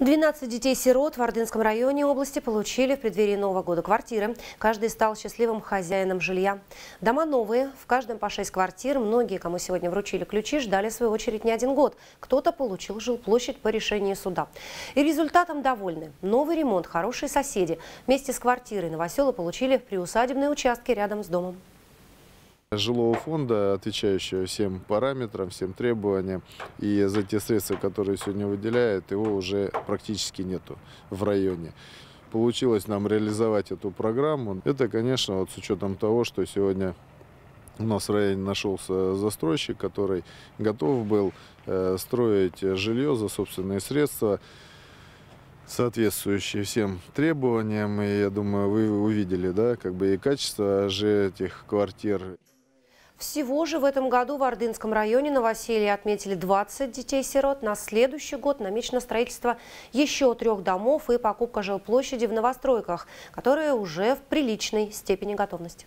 12 детей-сирот в Ордынском районе области получили в преддверии Нового года квартиры. Каждый стал счастливым хозяином жилья. Дома новые, в каждом по 6 квартир. Многие, кому сегодня вручили ключи, ждали в свою очередь не один год. Кто-то получил жилплощадь по решению суда. И результатом довольны. Новый ремонт, хорошие соседи. Вместе с квартирой новоселы получили приусадебные участки рядом с домом жилого фонда, отвечающего всем параметрам, всем требованиям. И за те средства, которые сегодня выделяют, его уже практически нету в районе. Получилось нам реализовать эту программу. Это, конечно, вот с учетом того, что сегодня у нас в районе нашелся застройщик, который готов был э, строить жилье за собственные средства соответствующие всем требованиям. И я думаю, вы увидели, да, как бы и качество же этих квартир. Всего же в этом году в Ордынском районе новоселье отметили 20 детей-сирот. На следующий год намечено строительство еще трех домов и покупка жилплощади в новостройках, которые уже в приличной степени готовности.